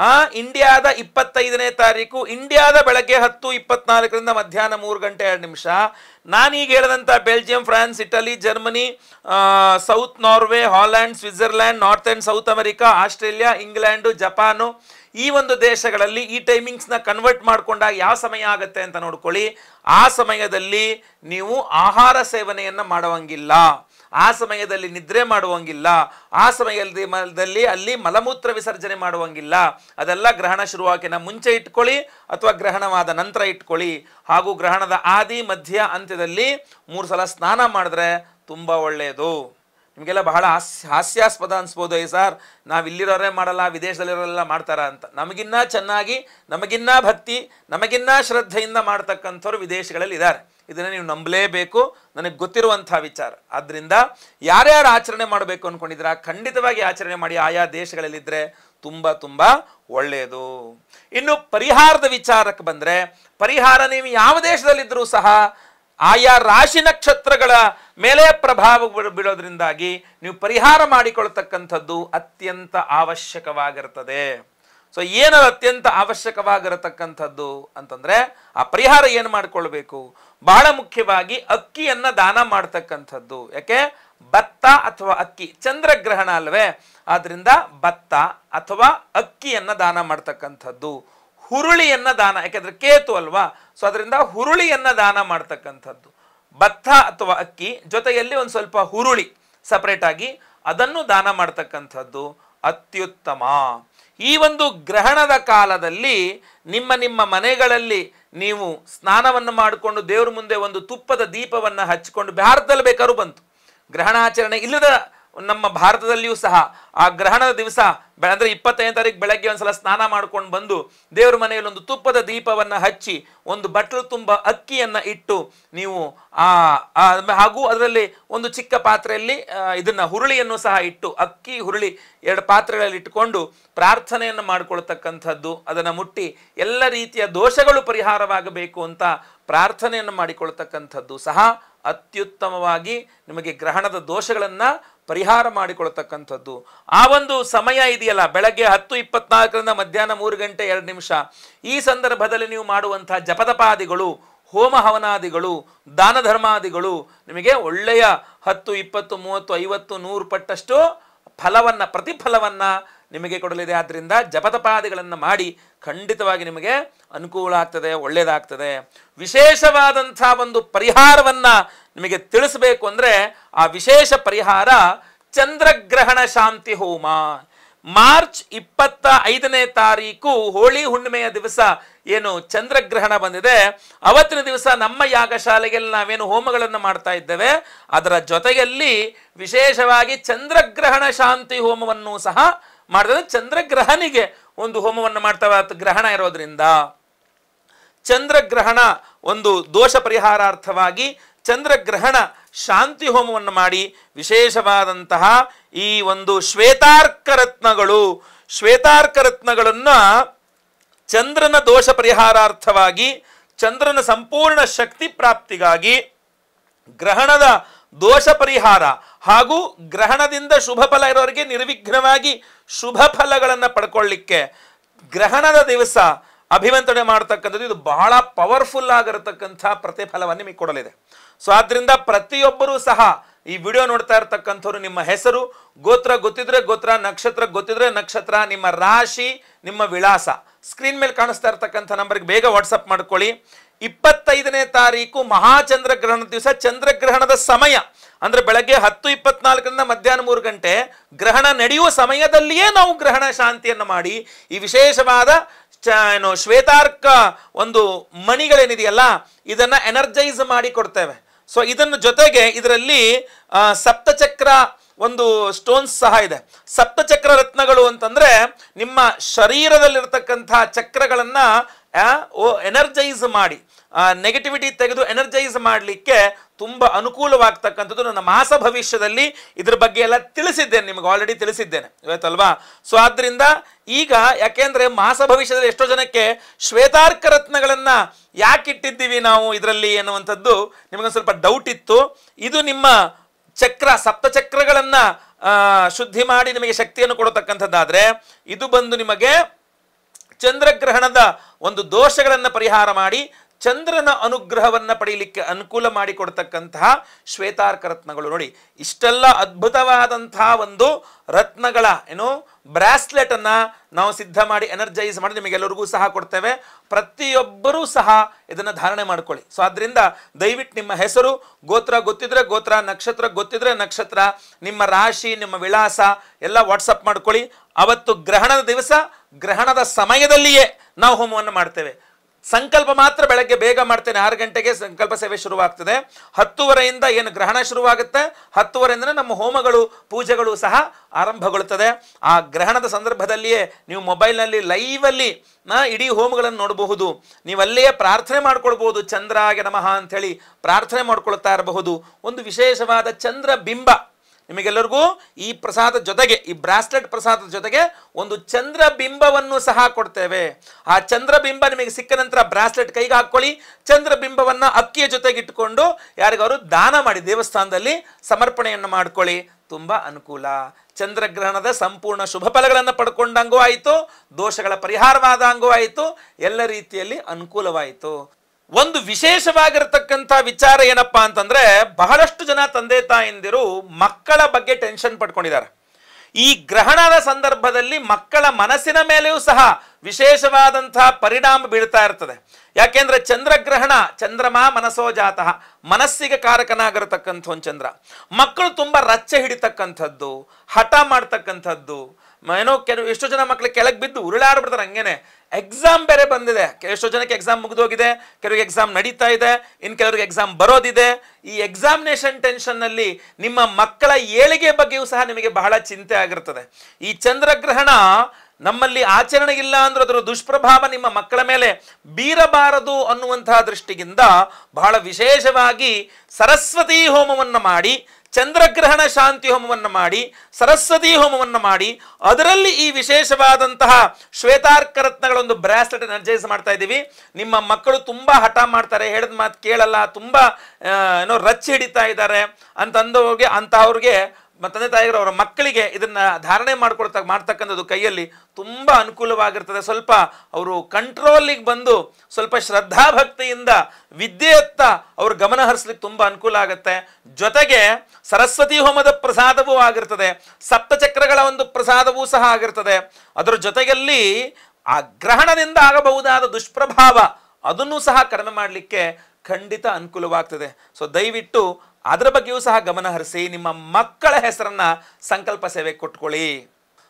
ಆ ಇಂಡಿಯಾದ ಇಪ್ಪತ್ತೈದನೇ ತಾರೀಕು ಇಂಡಿಯಾದ ಬೆಳಗ್ಗೆ ಹತ್ತು ಇಪ್ಪತ್ನಾಲ್ಕರಿಂದ ಮಧ್ಯಾಹ್ನ ಮೂರು ಗಂಟೆ ಎರಡು ನಿಮಿಷ ನಾನೀಗ ಹೇಳಿದಂಥ Belgium France Italy Germany south Norway Holland Switzerland north and south America Australia England Japan ಈ ಒಂದು ದೇಶಗಳಲ್ಲಿ ಈ ಟೈಮಿಂಗ್ಸ್ನ ಕನ್ವರ್ಟ್ ಮಾಡಿಕೊಂಡಾಗ ಯಾವ ಸಮಯ ಆಗುತ್ತೆ ಅಂತ ನೋಡ್ಕೊಳ್ಳಿ ಆ ಸಮಯದಲ್ಲಿ ನೀವು ಆಹಾರ ಸೇವನೆಯನ್ನು ಮಾಡುವಂಗಿಲ್ಲ ಆ ಸಮಯದಲ್ಲಿ ನಿದ್ರೆ ಮಾಡುವಂಗಿಲ್ಲ ಆ ಸಮಯದಲ್ಲಿ ಅಲ್ಲಿ ಮಲಮೂತ್ರ ವಿಸರ್ಜನೆ ಮಾಡುವಂಗಿಲ್ಲ ಅದೆಲ್ಲ ಗ್ರಹಣ ಶುರುವಾಕಿನ ಮುಂಚೆ ಇಟ್ಕೊಳ್ಳಿ ಅಥವಾ ಗ್ರಹಣವಾದ ನಂತರ ಇಟ್ಕೊಳ್ಳಿ ಹಾಗೂ ಗ್ರಹಣದ ಆದಿ ಮಧ್ಯ ಅಂತ್ಯದಲ್ಲಿ ಮೂರು ಸಲ ಸ್ನಾನ ಮಾಡಿದ್ರೆ ತುಂಬ ಒಳ್ಳೆಯದು ನಿಮಗೆಲ್ಲ ಬಹಳ ಹಾಸ್ಯ ಹಾಸ್ಯಾಸ್ಪದ ಅನಿಸ್ಬೋದು ಐ ಸರ್ ನಾವು ಇಲ್ಲಿರೋರೇ ಮಾಡಲ್ಲ ವಿದೇಶದಲ್ಲಿರೋರೆಲ್ಲ ಮಾಡ್ತಾರ ಅಂತ ನಮಗಿನ್ನ ಚೆನ್ನಾಗಿ ನಮಗಿನ್ನ ಭಕ್ತಿ ನಮಗಿನ್ನ ಶ್ರದ್ಧೆಯಿಂದ ಮಾಡ್ತಕ್ಕಂಥವ್ರು ವಿದೇಶಗಳಲ್ಲಿ ಇದ್ದಾರೆ ಇದನ್ನು ನೀವು ನಂಬಲೇಬೇಕು ನನಗೆ ಗೊತ್ತಿರುವಂಥ ವಿಚಾರ ಆದ್ದರಿಂದ ಯಾರ್ಯಾರು ಆಚರಣೆ ಮಾಡಬೇಕು ಅಂದ್ಕೊಂಡಿದ್ದೀರಾ ಖಂಡಿತವಾಗಿ ಆಚರಣೆ ಮಾಡಿ ಆಯಾ ದೇಶಗಳಲ್ಲಿದ್ದರೆ ತುಂಬ ತುಂಬ ಒಳ್ಳೆಯದು ಇನ್ನು ಪರಿಹಾರದ ವಿಚಾರಕ್ಕೆ ಬಂದರೆ ಪರಿಹಾರ ನೀವು ಯಾವ ದೇಶದಲ್ಲಿದ್ದರೂ ಸಹ ಆಯಾ ರಾಶಿ ನಕ್ಷತ್ರಗಳ ಮೇಲೆ ಪ್ರಭಾವ ಬೀಳೋದ್ರಿಂದಾಗಿ ನೀವು ಪರಿಹಾರ ಮಾಡಿಕೊಳ್ತಕ್ಕಂಥದ್ದು ಅತ್ಯಂತ ಅವಶ್ಯಕವಾಗಿರ್ತದೆ ಸೊ ಏನದು ಅತ್ಯಂತ ಅವಶ್ಯಕವಾಗಿರತಕ್ಕಂಥದ್ದು ಅಂತಂದ್ರೆ ಆ ಪರಿಹಾರ ಏನು ಮಾಡಿಕೊಳ್ಬೇಕು ಬಹಳ ಮುಖ್ಯವಾಗಿ ಅಕ್ಕಿಯನ್ನು ದಾನ ಮಾಡ್ತಕ್ಕಂಥದ್ದು ಯಾಕೆ ಭತ್ತ ಅಥವಾ ಅಕ್ಕಿ ಚಂದ್ರಗ್ರಹಣ ಅಲ್ವೇ ಆದ್ರಿಂದ ಭತ್ತ ಅಥವಾ ಅಕ್ಕಿಯನ್ನು ದಾನ ಮಾಡ್ತಕ್ಕಂಥದ್ದು ಹುರುಳಿಯನ್ನ ದಾನ ಯಾಕೆಂದ್ರೆ ಕೇತು ಅಲ್ವಾ ಸೊ ಅದರಿಂದ ಹುರುಳಿಯನ್ನ ದಾನ ಮಾಡ್ತಕ್ಕಂಥದ್ದು ಭತ್ತ ಅಥವಾ ಅಕ್ಕಿ ಜೊತೆಯಲ್ಲಿ ಒಂದು ಸ್ವಲ್ಪ ಹುರುಳಿ ಆಗಿ ಅದನ್ನು ದಾನ ಮಾಡ್ತಕ್ಕಂಥದ್ದು ಅತ್ಯುತ್ತಮ ಈ ಒಂದು ಗ್ರಹಣದ ಕಾಲದಲ್ಲಿ ನಿಮ್ಮ ನಿಮ್ಮ ಮನೆಗಳಲ್ಲಿ ನೀವು ಸ್ನಾನವನ್ನು ಮಾಡಿಕೊಂಡು ದೇವ್ರ ಮುಂದೆ ಒಂದು ತುಪ್ಪದ ದೀಪವನ್ನು ಹಚ್ಚಿಕೊಂಡು ಭಾರತದಲ್ಲಿ ಬೇಕಾದ್ರೂ ಬಂತು ಗ್ರಹಣಾಚರಣೆ ಇಲ್ಲದ ನಮ್ಮ ಭಾರತದಲ್ಲಿಯೂ ಸಹ ಆ ಗ್ರಹಣದ ದಿವಸ ಅಂದರೆ ಇಪ್ಪತ್ತೈದು ತಾರೀಕು ಬೆಳಗ್ಗೆ ಒಂದ್ಸಲ ಸ್ನಾನ ಮಾಡ್ಕೊಂಡು ಬಂದು ದೇವ್ರ ಮನೆಯಲ್ಲಿ ಒಂದು ತುಪ್ಪದ ದೀಪವನ್ನು ಹಚ್ಚಿ ಒಂದು ಬಟ್ಲು ತುಂಬ ಅಕ್ಕಿಯನ್ನು ಇಟ್ಟು ನೀವು ಆ ಹಾಗೂ ಅದರಲ್ಲಿ ಒಂದು ಚಿಕ್ಕ ಪಾತ್ರೆಯಲ್ಲಿ ಇದನ್ನ ಹುರುಳಿಯನ್ನು ಸಹ ಇಟ್ಟು ಅಕ್ಕಿ ಹುರುಳಿ ಎರಡು ಪಾತ್ರೆಗಳಲ್ಲಿ ಇಟ್ಟುಕೊಂಡು ಪ್ರಾರ್ಥನೆಯನ್ನು ಮಾಡಿಕೊಳ್ತಕ್ಕಂಥದ್ದು ಅದನ್ನು ಮುಟ್ಟಿ ಎಲ್ಲ ರೀತಿಯ ದೋಷಗಳು ಪರಿಹಾರವಾಗಬೇಕು ಅಂತ ಪ್ರಾರ್ಥನೆಯನ್ನು ಮಾಡಿಕೊಳ್ತಕ್ಕಂಥದ್ದು ಸಹ ಅತ್ಯುತ್ತಮವಾಗಿ ನಿಮಗೆ ಗ್ರಹಣದ ದೋಷಗಳನ್ನು ಪರಿಹಾರ ಮಾಡಿಕೊಳ್ತಕ್ಕಂಥದ್ದು ಆ ಒಂದು ಸಮಯ ಇದು ಇದೆಯಲ್ಲ ಬೆಳಗ್ಗೆ ಹತ್ತು ಇಪ್ಪತ್ನಾಲ್ಕರಿಂದ ಮಧ್ಯಾಹ್ನ ಮೂರು ಗಂಟೆ ಎರಡು ನಿಮಿಷ ಈ ಸಂದರ್ಭದಲ್ಲಿ ನೀವು ಮಾಡುವಂತಹ ಜಪದಪಾದಿಗಳು ಹೋಮ ಹವನಾದಿಗಳು ದಾನ ಧರ್ಮಾದಿಗಳು ನಿಮಗೆ ಒಳ್ಳೆಯ ಹತ್ತು ಇಪ್ಪತ್ತು ಮೂವತ್ತು ಐವತ್ತು ನೂರು ಪಟ್ಟಷ್ಟು ಫಲವನ್ನ ಪ್ರತಿಫಲವನ್ನ ನಿಮಗೆ ಕೊಡಲಿದೆ ಆದ್ದರಿಂದ ಜಪತಪಾದಿಗಳನ್ನು ಮಾಡಿ ಖಂಡಿತವಾಗಿ ನಿಮಗೆ ಅನುಕೂಲ ಆಗ್ತದೆ ಒಳ್ಳೆಯದಾಗ್ತದೆ ವಿಶೇಷವಾದಂಥ ಒಂದು ಪರಿಹಾರವನ್ನ ನಿಮಗೆ ತಿಳಿಸಬೇಕು ಅಂದರೆ ಆ ವಿಶೇಷ ಪರಿಹಾರ ಚಂದ್ರಗ್ರಹಣ ಶಾಂತಿ ಹೋಮ ಮಾರ್ಚ್ ಇಪ್ಪತ್ತ ಐದನೇ ತಾರೀಕು ಹೋಳಿ ಹುಣ್ಣಿಮೆಯ ದಿವಸ ಏನು ಚಂದ್ರಗ್ರಹಣ ಬಂದಿದೆ ಅವತ್ತಿನ ದಿವಸ ನಮ್ಮ ಯಾಗಶಾಲೆಯಲ್ಲಿ ನಾವೇನು ಹೋಮಗಳನ್ನು ಮಾಡ್ತಾ ಇದ್ದೇವೆ ಅದರ ಜೊತೆಯಲ್ಲಿ ವಿಶೇಷವಾಗಿ ಚಂದ್ರಗ್ರಹಣ ಶಾಂತಿ ಹೋಮವನ್ನು ಸಹ ಮಾಡಿದ್ರೆ ಚಂದ್ರಗ್ರಹನಿಗೆ ಒಂದು ಹೋಮವನ್ನು ಮಾಡ್ತಾ ಗ್ರಹಣ ಇರೋದ್ರಿಂದ ಚಂದ್ರಗ್ರಹಣ ಒಂದು ದೋಷ ಪರಿಹಾರಾರ್ಥವಾಗಿ ಚಂದ್ರಗ್ರಹಣ ಶಾಂತಿ ಹೋಮವನ್ನು ಮಾಡಿ ವಿಶೇಷವಾದಂತಹ ಈ ಒಂದು ಶ್ವೇತಾರ್ಕ ರತ್ನಗಳು ಶ್ವೇತಾರ್ಕ ರತ್ನಗಳನ್ನ ಚಂದ್ರನ ದೋಷ ಪರಿಹಾರಾರ್ಥವಾಗಿ ಚಂದ್ರನ ಸಂಪೂರ್ಣ ಶಕ್ತಿ ಪ್ರಾಪ್ತಿಗಾಗಿ ಗ್ರಹಣದ ದೋಷ ಪರಿಹಾರ ಹಾಗೂ ಗ್ರಹಣದಿಂದ ಶುಭ ಫಲ ಇರೋರಿಗೆ ನಿರ್ವಿಘ್ನವಾಗಿ ಶುಭ ಫಲಗಳನ್ನು ಪಡ್ಕೊಳ್ಳಿಕ್ಕೆ ಗ್ರಹಣದ ದಿವಸ ಅಭಿವಂತನೆ ಮಾಡತಕ್ಕಂಥದ್ದು ಇದು ಬಹಳ ಪವರ್ಫುಲ್ ಆಗಿರತಕ್ಕಂಥ ಪ್ರತಿಫಲವನ್ನು ನಿಮಗೆ ಕೊಡಲಿದೆ ಸೊ ಆದ್ದರಿಂದ ಪ್ರತಿಯೊಬ್ಬರೂ ಸಹ ಈ ವಿಡಿಯೋ ನೋಡ್ತಾ ಇರ್ತಕ್ಕಂಥವ್ರು ನಿಮ್ಮ ಹೆಸರು ಗೋತ್ರ ಗೊತ್ತಿದ್ರೆ ಗೋತ್ರ ನಕ್ಷತ್ರ ಗೊತ್ತಿದ್ರೆ ನಕ್ಷತ್ರ ನಿಮ್ಮ ರಾಶಿ ನಿಮ್ಮ ವಿಳಾಸ ಸ್ಕ್ರೀನ್ ಮೇಲೆ ಕಾಣಿಸ್ತಾ ಇರ್ತಕ್ಕಂಥ ನಂಬರ್ಗೆ ಬೇಗ ವಾಟ್ಸಪ್ ಮಾಡ್ಕೊಳ್ಳಿ ಇಪ್ಪತ್ತೈದನೇ ತಾರೀಕು ಮಹಾಚಂದ್ರಗ್ರಹಣ ದಿವಸ ಚಂದ್ರಗ್ರಹಣದ ಸಮಯ ಅಂದರೆ ಬೆಳಗ್ಗೆ ಹತ್ತು ಇಪ್ಪತ್ನಾಲ್ಕರಿಂದ ಮಧ್ಯಾಹ್ನ ಮೂರು ಗಂಟೆ ಗ್ರಹಣ ನಡೆಯುವ ಸಮಯದಲ್ಲಿಯೇ ನಾವು ಗ್ರಹಣ ಶಾಂತಿಯನ್ನು ಮಾಡಿ ಈ ವಿಶೇಷವಾದ ಚ ಏನು ಶ್ವೇತಾರ್ಕ ಒಂದು ಮಣಿಗಳೇನಿದೆಯಲ್ಲ ಇದನ್ನು ಎನರ್ಜೈಸ್ ಮಾಡಿ ಕೊಡ್ತೇವೆ ಸೊ ಇದನ್ನು ಜೊತೆಗೆ ಇದರಲ್ಲಿ ಸಪ್ತಚಕ್ರ ಒಂದು ಸ್ಟೋನ್ಸ್ ಸಹ ಇದೆ ಸಪ್ತಚಕ್ರ ರತ್ನಗಳು ಅಂತಂದರೆ ನಿಮ್ಮ ಶರೀರದಲ್ಲಿರ್ತಕ್ಕಂಥ ಚಕ್ರಗಳನ್ನು ಎನರ್ಜೈಸ್ ಮಾಡಿ ನೆಗೆಟಿವಿಟಿ ತೆಗೆದು ಎನರ್ಜೈಸ್ ಮಾಡಲಿಕ್ಕೆ ತುಂಬ ಅನುಕೂಲವಾಗ್ತಕ್ಕಂಥದ್ದು ನನ್ನ ಮಾಸ ಭವಿಷ್ಯದಲ್ಲಿ ಇದ್ರ ಬಗ್ಗೆ ಎಲ್ಲ ತಿಳಿಸಿದ್ದೇನೆ ನಿಮಗೆ ಆಲ್ರೆಡಿ ತಿಳಿಸಿದ್ದೇನೆ ಇವತ್ತಲ್ವಾ ಸೊ ಆದ್ದರಿಂದ ಈಗ ಯಾಕೆಂದರೆ ಮಾಸ ಭವಿಷ್ಯದಲ್ಲಿ ಎಷ್ಟೋ ಜನಕ್ಕೆ ಶ್ವೇತಾರ್ಕ ರತ್ನಗಳನ್ನು ಯಾಕಿಟ್ಟಿದ್ದೀವಿ ನಾವು ಇದರಲ್ಲಿ ಎನ್ನುವಂಥದ್ದು ನಿಮಗೊಂದು ಸ್ವಲ್ಪ ಡೌಟ್ ಇತ್ತು ಇದು ನಿಮ್ಮ ಚಕ್ರ ಸಪ್ತಚಕ್ರಗಳನ್ನು ಶುದ್ಧಿ ಮಾಡಿ ನಿಮಗೆ ಶಕ್ತಿಯನ್ನು ಕೊಡತಕ್ಕಂಥದ್ದಾದರೆ ಇದು ಬಂದು ನಿಮಗೆ ಚಂದ್ರಗ್ರಹಣದ ಒಂದು ದೋಷಗಳನ್ನು ಪರಿಹಾರ ಮಾಡಿ ಚಂದ್ರನ ಅನುಗ್ರಹವನ್ನು ಪಡೆಯಲಿಕ್ಕೆ ಅನುಕೂಲ ಮಾಡಿಕೊಡ್ತಕ್ಕಂತಹ ಶ್ವೇತಾರ್ಕ ರತ್ನಗಳು ನೋಡಿ ಇಷ್ಟೆಲ್ಲ ಅದ್ಭುತವಾದಂತಹ ಒಂದು ರತ್ನಗಳ ಏನು ಬ್ರಾಸ್ಲೆಟನ್ನು ನಾವು ಸಿದ್ಧ ಮಾಡಿ ಎನರ್ಜೈಸ್ ಮಾಡಿ ನಿಮಗೆಲ್ಲರಿಗೂ ಸಹ ಕೊಡ್ತೇವೆ ಪ್ರತಿಯೊಬ್ಬರೂ ಸಹ ಇದನ್ನು ಧಾರಣೆ ಮಾಡ್ಕೊಳ್ಳಿ ಸೊ ಆದ್ದರಿಂದ ದಯವಿಟ್ಟು ನಿಮ್ಮ ಹೆಸರು ಗೋತ್ರ ಗೊತ್ತಿದ್ರೆ ಗೋತ್ರ ನಕ್ಷತ್ರ ಗೊತ್ತಿದ್ರೆ ನಕ್ಷತ್ರ ನಿಮ್ಮ ರಾಶಿ ನಿಮ್ಮ ವಿಳಾಸ ಎಲ್ಲ ವಾಟ್ಸಪ್ ಮಾಡ್ಕೊಳ್ಳಿ ಅವತ್ತು ಗ್ರಹಣದ ದಿವಸ ಗ್ರಹಣದ ಸಮಯದಲ್ಲಿಯೇ ನಾವು ಹೋಮವನ್ನು ಮಾಡ್ತೇವೆ ಸಂಕಲ್ಪ ಮಾತ್ರ ಬೆಳಗ್ಗೆ ಬೇಗ ಮಾಡ್ತೇನೆ ಆರು ಗಂಟೆಗೆ ಸಂಕಲ್ಪ ಸೇವೆ ಶುರುವಾಗ್ತದೆ ಹತ್ತುವರೆಯಿಂದ ಏನು ಗ್ರಹಣ ಶುರುವಾಗುತ್ತೆ ಹತ್ತುವರೆಯಿಂದ ನಮ್ಮ ಹೋಮಗಳು ಪೂಜೆಗಳು ಸಹ ಆರಂಭಗೊಳ್ಳುತ್ತದೆ ಆ ಗ್ರಹಣದ ಸಂದರ್ಭದಲ್ಲಿಯೇ ನೀವು ಮೊಬೈಲ್ನಲ್ಲಿ ಲೈವಲ್ಲಿ ನಾ ಇಡೀ ಹೋಮಗಳನ್ನು ನೋಡಬಹುದು ನೀವು ಅಲ್ಲಿಯೇ ಪ್ರಾರ್ಥನೆ ಮಾಡ್ಕೊಳ್ಬಹುದು ಆಗ ನಮಃ ಅಂಥೇಳಿ ಪ್ರಾರ್ಥನೆ ಮಾಡ್ಕೊಳ್ತಾ ಇರಬಹುದು ಒಂದು ವಿಶೇಷವಾದ ಚಂದ್ರ ಬಿಂಬ ನಿಮಗೆಲ್ಲರಿಗೂ ಈ ಪ್ರಸಾದ ಜೊತೆಗೆ ಈ ಬ್ರಾಸ್ಲೆಟ್ ಪ್ರಸಾದದ ಜೊತೆಗೆ ಒಂದು ಚಂದ್ರಬಿಂಬವನ್ನು ಸಹ ಕೊಡ್ತೇವೆ ಆ ಚಂದ್ರಬಿಂಬ ನಿಮಗೆ ಸಿಕ್ಕ ನಂತರ ಬ್ರಾಸ್ಲೆಟ್ ಕೈಗೆ ಹಾಕ್ಕೊಳ್ಳಿ ಚಂದ್ರಬಿಂಬವನ್ನು ಅಕ್ಕಿಯ ಜೊತೆಗೆ ಇಟ್ಟುಕೊಂಡು ದಾನ ಮಾಡಿ ದೇವಸ್ಥಾನದಲ್ಲಿ ಸಮರ್ಪಣೆಯನ್ನು ಮಾಡ್ಕೊಳ್ಳಿ ತುಂಬ ಅನುಕೂಲ ಚಂದ್ರಗ್ರಹಣದ ಸಂಪೂರ್ಣ ಶುಭ ಫಲಗಳನ್ನು ಪಡ್ಕೊಂಡಂಗೂ ಆಯಿತು ದೋಷಗಳ ಪರಿಹಾರವಾದಂಗೂ ಆಯಿತು ಎಲ್ಲ ರೀತಿಯಲ್ಲಿ ಅನುಕೂಲವಾಯಿತು ಒಂದು ವಿಶೇಷವಾಗಿರತಕ್ಕಂಥ ವಿಚಾರ ಏನಪ್ಪಾ ಅಂತಂದ್ರೆ ಬಹಳಷ್ಟು ಜನ ತಂದೆ ತಾಯಂದಿರು ಮಕ್ಕಳ ಬಗ್ಗೆ ಟೆನ್ಷನ್ ಪಡ್ಕೊಂಡಿದ್ದಾರೆ ಈ ಗ್ರಹಣದ ಸಂದರ್ಭದಲ್ಲಿ ಮಕ್ಕಳ ಮನಸ್ಸಿನ ಮೇಲೆಯೂ ಸಹ ವಿಶೇಷವಾದಂತಹ ಪರಿಣಾಮ ಬೀಳ್ತಾ ಇರ್ತದೆ ಯಾಕೆಂದ್ರೆ ಚಂದ್ರಗ್ರಹಣ ಚಂದ್ರಮ ಮನಸ್ಸೋ ಜಾತಃ ಮನಸ್ಸಿಗೆ ಕಾರಕನಾಗಿರತಕ್ಕಂಥ ಒಂದು ಚಂದ್ರ ಮಕ್ಕಳು ತುಂಬ ರಚ್ಚೆ ಹಿಡಿತಕ್ಕಂಥದ್ದು ಹಠ ಮಾಡ್ತಕ್ಕಂಥದ್ದು ಏನೋ ಕೆಲವು ಎಷ್ಟೋ ಜನ ಮಕ್ಕಳು ಕೆಳಗೆ ಬಿದ್ದು ಉರುಳಾಡ್ಬಿಡ್ತಾರೆ ಹಂಗೇನೆ ಎಕ್ಸಾಮ್ ಬೇರೆ ಬಂದಿದೆ ಎಷ್ಟೋ ಜನಕ್ಕೆ ಎಕ್ಸಾಮ್ ಮುಗಿದೋಗಿದೆ ಕೆಲವ್ರಿಗೆ ಎಕ್ಸಾಮ್ ನಡೀತಾ ಇದೆ ಇನ್ನು ಕೆಲವರಿಗೆ ಎಕ್ಸಾಮ್ ಬರೋದಿದೆ ಈ ಎಕ್ಸಾಮಿನೇಷನ್ ಟೆನ್ಷನ್ನಲ್ಲಿ ನಿಮ್ಮ ಮಕ್ಕಳ ಏಳಿಗೆ ಬಗ್ಗೆಯೂ ಸಹ ನಿಮಗೆ ಬಹಳ ಚಿಂತೆ ಆಗಿರ್ತದೆ ಈ ಚಂದ್ರಗ್ರಹಣ ನಮ್ಮಲ್ಲಿ ಆಚರಣೆ ಇಲ್ಲ ಅಂದ್ರೆ ಅದರ ದುಷ್ಪ್ರಭಾವ ನಿಮ್ಮ ಮಕ್ಕಳ ಮೇಲೆ ಬೀರಬಾರದು ಅನ್ನುವಂತಹ ದೃಷ್ಟಿಯಿಂದ ಬಹಳ ವಿಶೇಷವಾಗಿ ಸರಸ್ವತಿ ಹೋಮವನ್ನು ಮಾಡಿ ಚಂದ್ರಗ್ರಹಣ ಶಾಂತಿ ಹೋಮವನ್ನು ಮಾಡಿ ಸರಸ್ವತಿ ಹೋಮವನ್ನು ಮಾಡಿ ಅದರಲ್ಲಿ ಈ ವಿಶೇಷವಾದಂತಹ ಶ್ವೇತಾರ್ಕ ಒಂದು ಬ್ರಾಸ್ಲೆಟ್ ಅರ್ಜೈಸ್ ಮಾಡ್ತಾ ಇದ್ದೀವಿ ನಿಮ್ಮ ಮಕ್ಕಳು ತುಂಬ ಹಠ ಮಾಡ್ತಾರೆ ಹೇಳಿದ ಮಾತು ಕೇಳಲ್ಲ ತುಂಬ ಏನೋ ರಚ್ಚಿ ಹಿಡಿತಾ ಇದ್ದಾರೆ ಅಂತಂದವ್ರಿಗೆ ಅವ್ರಿಗೆ ತಂದೆ ತಾಯಿಗಳು ಅವರ ಮಕ್ಕಳಿಗೆ ಇದನ್ನು ಧಾರಣೆ ಮಾಡ್ಕೊಳ್ತಾ ಮಾಡ್ತಕ್ಕಂಥದ್ದು ಕೈಯಲ್ಲಿ ತುಂಬ ಅನುಕೂಲವಾಗಿರ್ತದೆ ಸ್ವಲ್ಪ ಅವರು ಕಂಟ್ರೋಲಿಗೆ ಬಂದು ಸ್ವಲ್ಪ ಶ್ರದ್ಧಾಭಕ್ತಿಯಿಂದ ವಿದ್ಯೆಯತ್ತ ಅವ್ರ ಗಮನ ಹರಿಸ್ಲಿಕ್ಕೆ ತುಂಬ ಅನುಕೂಲ ಆಗುತ್ತೆ ಜೊತೆಗೆ ಸರಸ್ವತಿ ಹೋಮದ ಪ್ರಸಾದವೂ ಆಗಿರ್ತದೆ ಸಪ್ತಚಕ್ರಗಳ ಒಂದು ಪ್ರಸಾದವೂ ಸಹ ಆಗಿರ್ತದೆ ಅದರ ಜೊತೆಯಲ್ಲಿ ಆ ಗ್ರಹಣದಿಂದ ಆಗಬಹುದಾದ ದುಷ್ಪ್ರಭಾವ ಅದನ್ನು ಸಹ ಕಡಿಮೆ ಮಾಡಲಿಕ್ಕೆ ಖಂಡಿತ ಅನುಕೂಲವಾಗ್ತದೆ ಸೊ ದಯವಿಟ್ಟು ಅದರ ಬಗ್ಗೆಯೂ ಸಹ ಗಮನ ಹರಿಸಿ ನಿಮ್ಮ ಮಕ್ಕಳ ಹೆಸರನ್ನ ಸಂಕಲ್ಪ ಸೇವೆ ಕೊಟ್ಕೊಳ್ಳಿ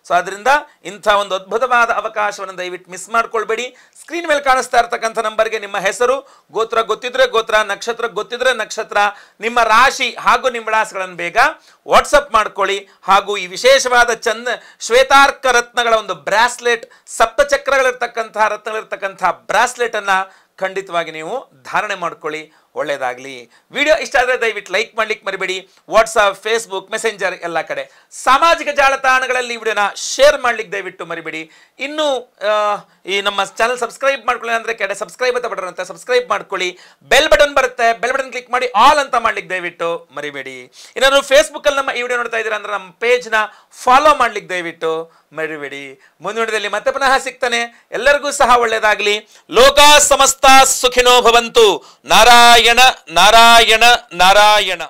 ಸೊ ಅದರಿಂದ ಇಂಥ ಒಂದು ಅದ್ಭುತವಾದ ಅವಕಾಶವನ್ನು ದಯವಿಟ್ಟು ಮಿಸ್ ಮಾಡ್ಕೊಳ್ಬೇಡಿ ಸ್ಕ್ರೀನ್ ಮೇಲೆ ಕಾಣಿಸ್ತಾ ಇರ್ತಕ್ಕಂಥ ನಂಬರ್ಗೆ ನಿಮ್ಮ ಹೆಸರು ಗೋತ್ರ ಗೊತ್ತಿದ್ರೆ ಗೋತ್ರ ನಕ್ಷತ್ರ ಗೊತ್ತಿದ್ರೆ ನಕ್ಷತ್ರ ನಿಮ್ಮ ರಾಶಿ ಹಾಗೂ ನಿಮ್ಮ ವಿಳಾಸಗಳನ್ನು ಬೇಗ ವಾಟ್ಸಪ್ ಮಾಡ್ಕೊಳ್ಳಿ ಹಾಗೂ ಈ ವಿಶೇಷವಾದ ಚಂದ ಶ್ವೇತಾರ್ಕ ರತ್ನಗಳ ಒಂದು ಬ್ರಾಸ್ಲೆಟ್ ಸಪ್ತಚಕ್ರಗಳಿರ್ತಕ್ಕಂಥ ರತ್ನಗಳಿರ್ತಕ್ಕಂಥ ಬ್ರಾಸ್ಲೆಟನ್ನು ಖಂಡಿತವಾಗಿ ನೀವು ಧಾರಣೆ ಮಾಡ್ಕೊಳ್ಳಿ ಒಳ್ಳೆಯದಾಗಲಿ ವಿಡಿಯೋ ಇಷ್ಟ ಆದರೆ ದಯವಿಟ್ಟು ಲೈಕ್ ಮಾಡ್ಲಿಕ್ಕೆ ಮರಿಬೇಡಿ ವಾಟ್ಸಪ್ ಫೇಸ್ಬುಕ್ ಮೆಸೆಂಜರ್ ಎಲ್ಲ ಕಡೆ ಸಾಮಾಜಿಕ ಜಾಲತಾಣಗಳಲ್ಲಿ ವಿಡಿಯೋನ ಶೇರ್ ಮಾಡ್ಲಿಕ್ಕೆ ದಯವಿಟ್ಟು ಮರಿಬೇಡಿ ಇನ್ನೂ ಈ ನಮ್ಮ ಚಾನಲ್ ಸಬ್ಸ್ಕ್ರೈಬ್ ಮಾಡ್ಕೊಳ್ಳಿ ಅಂದರೆ ಕೆಡೆ ಸಬ್ಸ್ಕ್ರೈಬ್ ಅಂತ ಬಟನ್ ಅಂತ ಸಬ್ಸ್ಕ್ರೈಬ್ ಮಾಡ್ಕೊಳ್ಳಿ ಬೆಲ್ ಬಟನ್ ಬರುತ್ತೆ ಬೆಲ್ ಬಟನ್ ಕ್ಲಿಕ್ ಮಾಡಿ ಆಲ್ ಅಂತ ಮಾಡ್ಲಿಕ್ಕೆ ದಯವಿಟ್ಟು ಮರಿಬೇಡಿ ಇನ್ನು ಫೇಸ್ಬುಕ್ಕಲ್ಲಿ ನಮ್ಮ ಈ ವಿಡಿಯೋ ನೋಡ್ತಾ ಇದ್ದೀರಾ ಅಂದರೆ ನಮ್ಮ ಪೇಜ್ನ ಫಾಲೋ ಮಾಡ್ಲಿಕ್ಕೆ ದಯವಿಟ್ಟು ಮರಿಬೇಡಿ ಮುಂದಿನದಲ್ಲಿ ಮತ್ತೆ ಪುನಃ ಸಿಗ್ತಾನೆ ಎಲ್ಲರಿಗೂ ಸಹ ಒಳ್ಳೆಯದಾಗಲಿ ಲೋಕ ಸಮಸ್ತ ಸುಖಿನೋ ಭವಂತು ನಾರಾಯಣ ನಾರಾಯಣ ನಾರಾಯಣ